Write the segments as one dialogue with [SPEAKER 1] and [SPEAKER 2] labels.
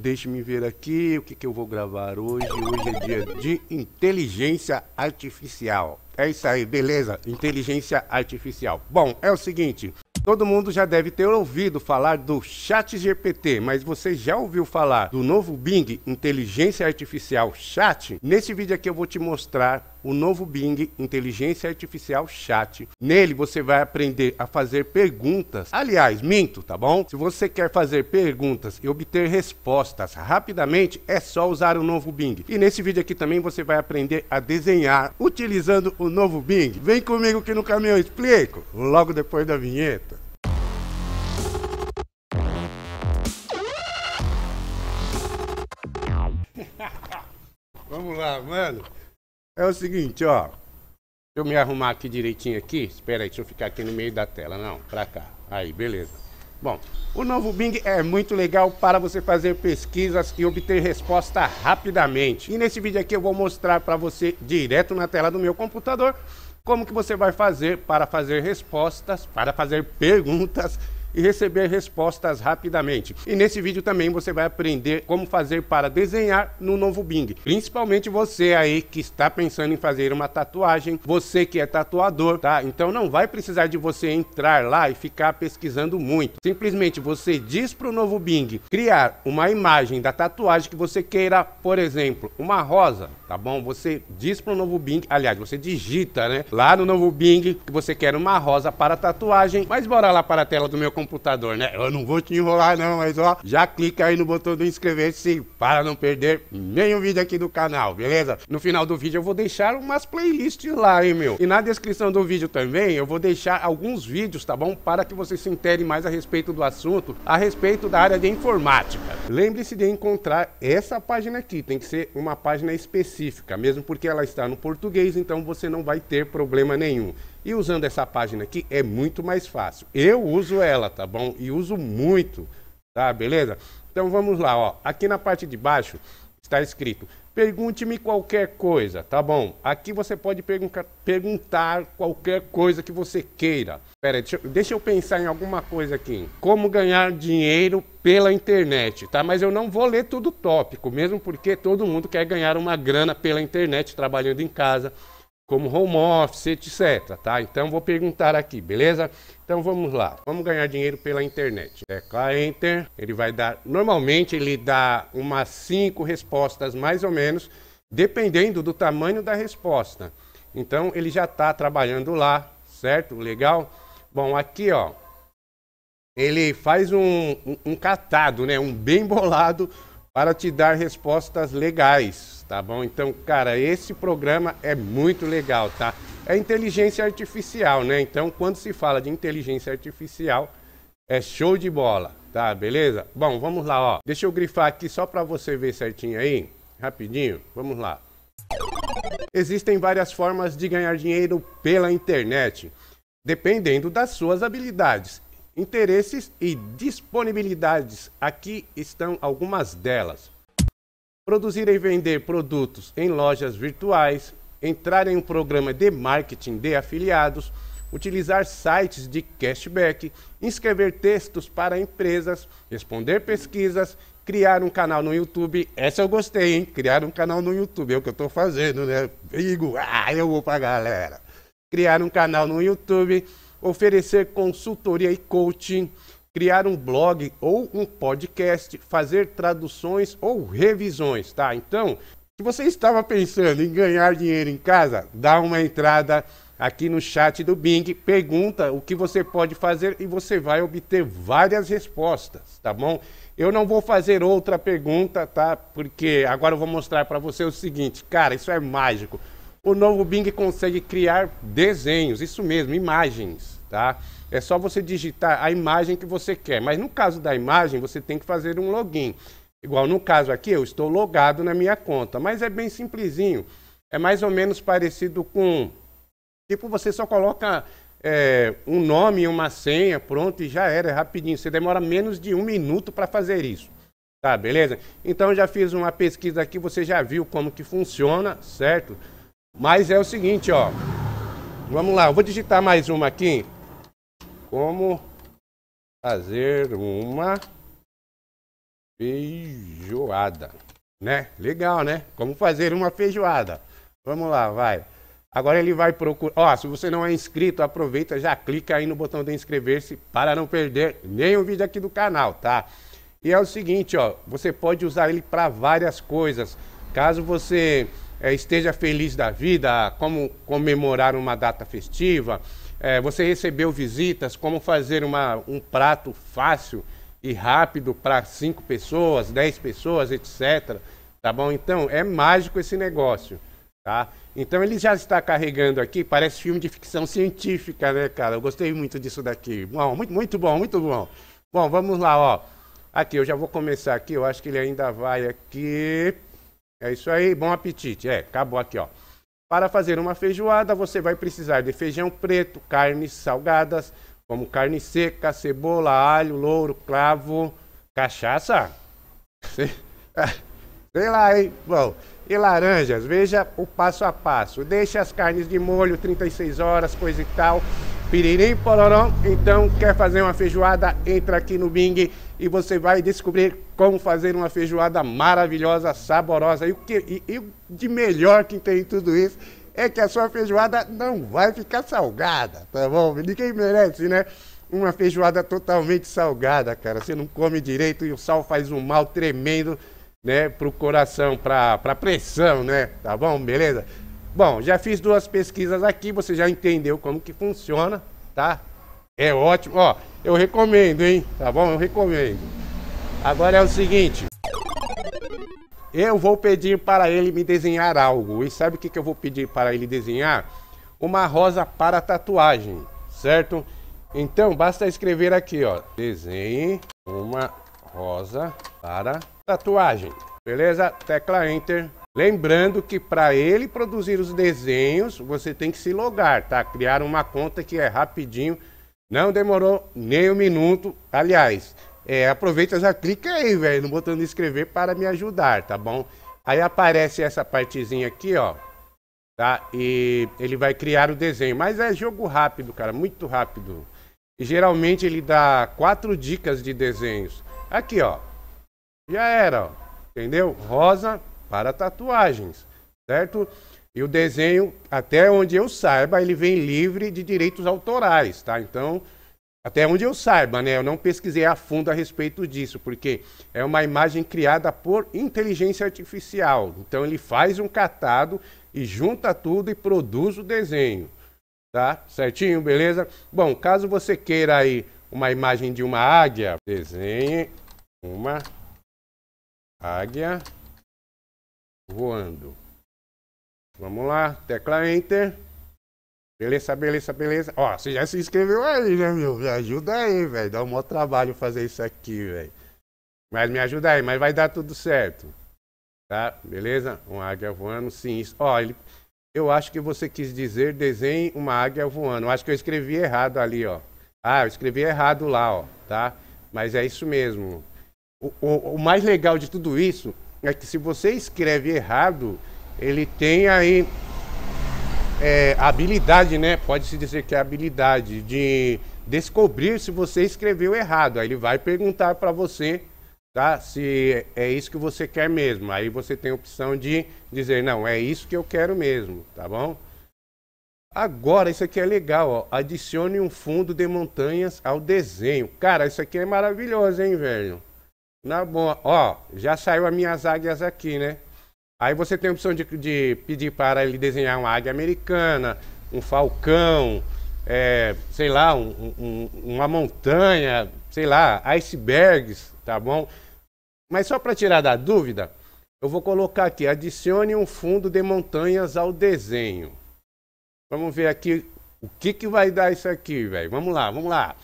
[SPEAKER 1] Deixe-me ver aqui o que, que eu vou gravar hoje. Hoje é dia de inteligência artificial. É isso aí, beleza? Inteligência artificial. Bom, é o seguinte. Todo mundo já deve ter ouvido falar do chat GPT mas você já ouviu falar do novo Bing Inteligência Artificial Chat? Nesse vídeo aqui eu vou te mostrar o novo Bing Inteligência Artificial Chat. Nele você vai aprender a fazer perguntas. Aliás, minto, tá bom? Se você quer fazer perguntas e obter respostas rapidamente, é só usar o novo Bing. E nesse vídeo aqui também você vai aprender a desenhar utilizando o novo Bing. Vem comigo que no caminho eu explico, logo depois da vinheta. Vamos lá, mano. É o seguinte, ó. Deixa eu me arrumar aqui direitinho aqui. Espera aí, deixa eu ficar aqui no meio da tela. Não, pra cá. Aí, beleza. Bom, o novo Bing é muito legal para você fazer pesquisas e obter resposta rapidamente. E nesse vídeo aqui eu vou mostrar para você direto na tela do meu computador como que você vai fazer para fazer respostas, para fazer perguntas e receber respostas rapidamente. E nesse vídeo também você vai aprender como fazer para desenhar no novo Bing. Principalmente você aí que está pensando em fazer uma tatuagem, você que é tatuador, tá? Então não vai precisar de você entrar lá e ficar pesquisando muito. Simplesmente você diz para o novo Bing criar uma imagem da tatuagem que você queira, por exemplo, uma rosa, tá bom? Você diz para o novo Bing, aliás, você digita, né? Lá no novo Bing que você quer uma rosa para tatuagem. Mas bora lá para a tela do meu computador, né? Eu não vou te enrolar não, mas ó, já clica aí no botão do inscrever-se para não perder nenhum vídeo aqui do canal, beleza? No final do vídeo eu vou deixar umas playlists lá, hein, meu? E na descrição do vídeo também eu vou deixar alguns vídeos, tá bom? Para que você se entere mais a respeito do assunto, a respeito da área de informática. Lembre-se de encontrar essa página aqui, tem que ser uma página específica, mesmo porque ela está no português, então você não vai ter problema nenhum. E usando essa página aqui é muito mais fácil. Eu uso ela, tá bom? E uso muito, tá? Beleza? Então vamos lá, ó. Aqui na parte de baixo está escrito: pergunte-me qualquer coisa, tá bom? Aqui você pode perguntar, perguntar qualquer coisa que você queira. Pera, deixa, deixa, eu pensar em alguma coisa aqui. Como ganhar dinheiro pela internet, tá? Mas eu não vou ler tudo tópico, mesmo porque todo mundo quer ganhar uma grana pela internet trabalhando em casa como home office, etc. Tá? Então vou perguntar aqui, beleza? Então vamos lá. Vamos ganhar dinheiro pela internet. Tecla é Enter. Ele vai dar. Normalmente ele dá umas cinco respostas mais ou menos, dependendo do tamanho da resposta. Então ele já está trabalhando lá, certo? Legal? Bom, aqui ó, ele faz um, um, um catado, né? Um bem bolado para te dar respostas legais, tá bom? Então, cara, esse programa é muito legal, tá? É inteligência artificial, né? Então, quando se fala de inteligência artificial, é show de bola, tá? Beleza? Bom, vamos lá, ó. Deixa eu grifar aqui só para você ver certinho aí, rapidinho. Vamos lá. Existem várias formas de ganhar dinheiro pela internet, dependendo das suas habilidades interesses e disponibilidades. Aqui estão algumas delas. Produzir e vender produtos em lojas virtuais, entrar em um programa de marketing de afiliados, utilizar sites de cashback, escrever textos para empresas, responder pesquisas, criar um canal no YouTube. Essa eu gostei, hein? Criar um canal no YouTube, é o que eu estou fazendo, né? Digo, ah, eu vou pra galera. Criar um canal no YouTube, oferecer consultoria e coaching, criar um blog ou um podcast, fazer traduções ou revisões, tá? Então, se você estava pensando em ganhar dinheiro em casa, dá uma entrada aqui no chat do Bing, pergunta o que você pode fazer e você vai obter várias respostas, tá bom? Eu não vou fazer outra pergunta, tá? Porque agora eu vou mostrar para você o seguinte, cara, isso é mágico. O novo Bing consegue criar desenhos, isso mesmo, imagens, tá? É só você digitar a imagem que você quer, mas no caso da imagem você tem que fazer um login. Igual no caso aqui, eu estou logado na minha conta, mas é bem simplesinho. É mais ou menos parecido com tipo você só coloca é, um nome e uma senha, pronto e já era, é rapidinho. Você demora menos de um minuto para fazer isso. Tá, beleza? Então já fiz uma pesquisa aqui, você já viu como que funciona, certo? Mas é o seguinte, ó. Vamos lá, eu vou digitar mais uma aqui. Como fazer uma feijoada, né? Legal, né? Como fazer uma feijoada. Vamos lá, vai. Agora ele vai procurar. Ó, se você não é inscrito, aproveita, já clica aí no botão de inscrever-se para não perder nenhum vídeo aqui do canal, tá? E é o seguinte, ó, você pode usar ele para várias coisas. Caso você é, esteja feliz da vida, como comemorar uma data festiva, é, você recebeu visitas, como fazer uma, um prato fácil e rápido para cinco pessoas, dez pessoas, etc. Tá bom? Então, é mágico esse negócio, tá? Então, ele já está carregando aqui, parece filme de ficção científica, né, cara? Eu gostei muito disso daqui. Bom, muito, muito bom, muito bom. Bom, vamos lá, ó. Aqui, eu já vou começar aqui, eu acho que ele ainda vai aqui. É isso aí, bom apetite. É, acabou aqui, ó. Para fazer uma feijoada, você vai precisar de feijão preto, carnes salgadas, como carne seca, cebola, alho, louro, clavo, cachaça. Sei, lá, hein? Bom, e laranjas, veja o passo a passo. Deixe as carnes de molho 36 horas, coisa e tal. Piririm, pororó. Então, quer fazer uma feijoada? Entra aqui no Bing e você vai descobrir como fazer uma feijoada maravilhosa, saborosa. E o que e, e de melhor que tem em tudo isso é que a sua feijoada não vai ficar salgada, tá bom? Ninguém merece, né? Uma feijoada totalmente salgada, cara. Você não come direito e o sal faz um mal tremendo, né? Pro coração, pra, pra pressão, né? Tá bom? Beleza? Bom, já fiz duas pesquisas aqui, você já entendeu como que funciona, tá? É ótimo, ó, eu recomendo, hein? Tá bom? Eu recomendo. Agora é o seguinte. Eu vou pedir para ele me desenhar algo. E sabe o que, que eu vou pedir para ele desenhar? Uma rosa para tatuagem, certo? Então basta escrever aqui, ó. Desenhe uma rosa para tatuagem. Beleza? Tecla Enter. Lembrando que para ele produzir os desenhos, você tem que se logar, tá? Criar uma conta que é rapidinho não demorou nem um minuto. Aliás, é, aproveita já clica aí, velho, no botão de inscrever para me ajudar, tá bom? Aí aparece essa partezinha aqui, ó. Tá? E ele vai criar o desenho. Mas é jogo rápido, cara, muito rápido. E geralmente ele dá quatro dicas de desenhos. Aqui, ó. Já era, ó. Entendeu? Rosa para tatuagens certo? E o desenho, até onde eu saiba, ele vem livre de direitos autorais, tá? Então, até onde eu saiba, né? Eu não pesquisei a fundo a respeito disso, porque é uma imagem criada por inteligência artificial. Então, ele faz um catado e junta tudo e produz o desenho, tá? Certinho, beleza? Bom, caso você queira aí uma imagem de uma águia, desenhe uma águia voando. Vamos lá, tecla Enter. Beleza, beleza, beleza. Ó, você já se inscreveu aí, né, meu? Me ajuda aí, velho. Dá um maior trabalho fazer isso aqui, velho. Mas me ajuda aí, mas vai dar tudo certo. Tá? Beleza? Uma águia voando, sim. Ó, ele... eu acho que você quis dizer desenhe uma águia voando. Eu acho que eu escrevi errado ali, ó. Ah, eu escrevi errado lá, ó. Tá? Mas é isso mesmo. o, o, o mais legal de tudo isso é que se você escreve errado, ele tem aí é, habilidade, né? Pode-se dizer que é habilidade de descobrir se você escreveu errado. Aí ele vai perguntar para você, tá? Se é isso que você quer mesmo. Aí você tem a opção de dizer, não, é isso que eu quero mesmo, tá bom? Agora, isso aqui é legal, ó. Adicione um fundo de montanhas ao desenho. Cara, isso aqui é maravilhoso, hein, velho? Na boa. Ó, já saiu as minhas águias aqui, né? Aí você tem a opção de, de pedir para ele desenhar uma águia americana, um falcão, é, sei lá, um, um, uma montanha, sei lá, icebergs, tá bom? Mas só para tirar da dúvida, eu vou colocar aqui, adicione um fundo de montanhas ao desenho. Vamos ver aqui o que, que vai dar isso aqui, velho. Vamos lá, vamos lá.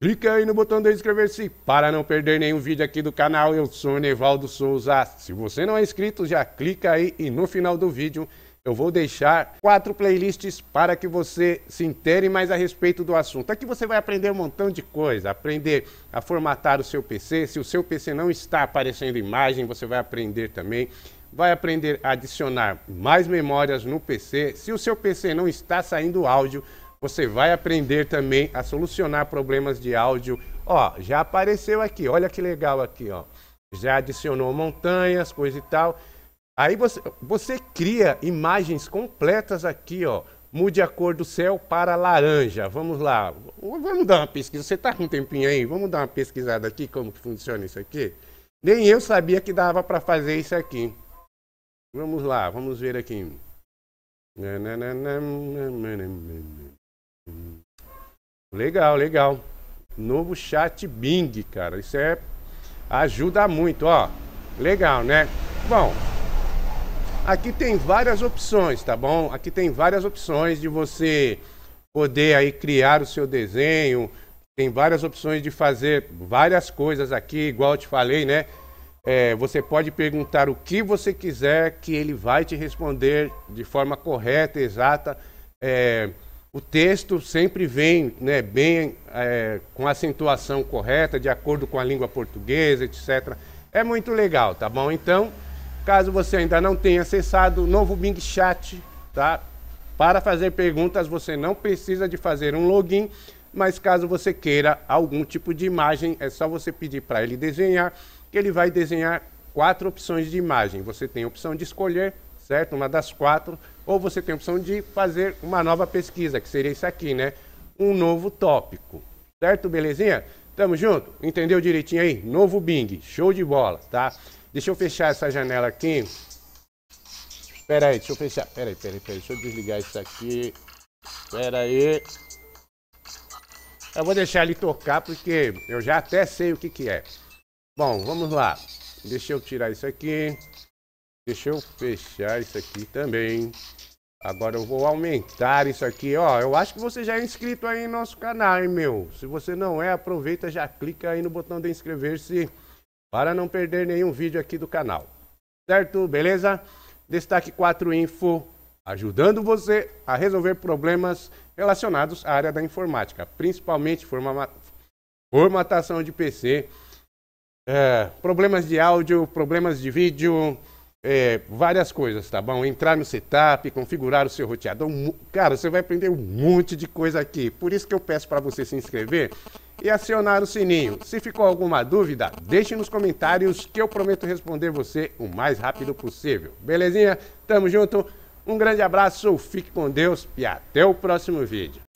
[SPEAKER 1] Clica aí no botão de inscrever-se para não perder nenhum vídeo aqui do canal. Eu sou Nevaldo Souza. Se você não é inscrito, já clica aí e no final do vídeo eu vou deixar quatro playlists para que você se intere mais a respeito do assunto. Aqui você vai aprender um montão de coisa, aprender a formatar o seu PC. Se o seu PC não está aparecendo imagem, você vai aprender também. Vai aprender a adicionar mais memórias no PC. Se o seu PC não está saindo áudio, você vai aprender também a solucionar problemas de áudio. Ó, já apareceu aqui, olha que legal aqui, ó. Já adicionou montanhas, coisa e tal. Aí você, você cria imagens completas aqui, ó. Mude a cor do céu para laranja. Vamos lá. Vamos dar uma pesquisa. Você está com um tempinho aí? Vamos dar uma pesquisada aqui como que funciona isso aqui? Nem eu sabia que dava para fazer isso aqui. Vamos lá, vamos ver aqui. Legal, legal. Novo chat Bing, cara. Isso é ajuda muito, ó. Legal, né? Bom, aqui tem várias opções, tá bom? Aqui tem várias opções de você poder aí criar o seu desenho. Tem várias opções de fazer várias coisas aqui, igual eu te falei, né? É, você pode perguntar o que você quiser que ele vai te responder de forma correta, exata. É, o texto sempre vem né, bem é, com a acentuação correta, de acordo com a língua portuguesa, etc. É muito legal, tá bom? Então, caso você ainda não tenha acessado o novo Bing Chat, tá? Para fazer perguntas, você não precisa de fazer um login, mas caso você queira algum tipo de imagem, é só você pedir para ele desenhar, que ele vai desenhar quatro opções de imagem. Você tem a opção de escolher, certo? Uma das quatro ou você tem a opção de fazer uma nova pesquisa, que seria isso aqui, né? Um novo tópico. Certo, belezinha? Tamo junto? Entendeu direitinho aí? Novo Bing, show de bola, tá? Deixa eu fechar essa janela aqui. Pera aí, deixa eu fechar. Pera aí, pera aí, pera aí. Deixa eu desligar isso aqui. Pera aí. Eu vou deixar ele tocar porque eu já até sei o que que é. Bom, vamos lá. Deixa eu tirar isso aqui. Deixa eu fechar isso aqui também. Agora eu vou aumentar isso aqui, ó. Eu acho que você já é inscrito aí no nosso canal, hein, meu? Se você não é, aproveita, já clica aí no botão de inscrever-se para não perder nenhum vídeo aqui do canal. Certo? Beleza? Destaque 4 Info, ajudando você a resolver problemas relacionados à área da informática, principalmente forma... formatação de PC, é, problemas de áudio, problemas de vídeo, é, várias coisas, tá bom? Entrar no setup, configurar o seu roteador. Cara, você vai aprender um monte de coisa aqui. Por isso que eu peço para você se inscrever e acionar o sininho. Se ficou alguma dúvida, deixe nos comentários que eu prometo responder você o mais rápido possível. Belezinha? Tamo junto. Um grande abraço, fique com Deus e até o próximo vídeo.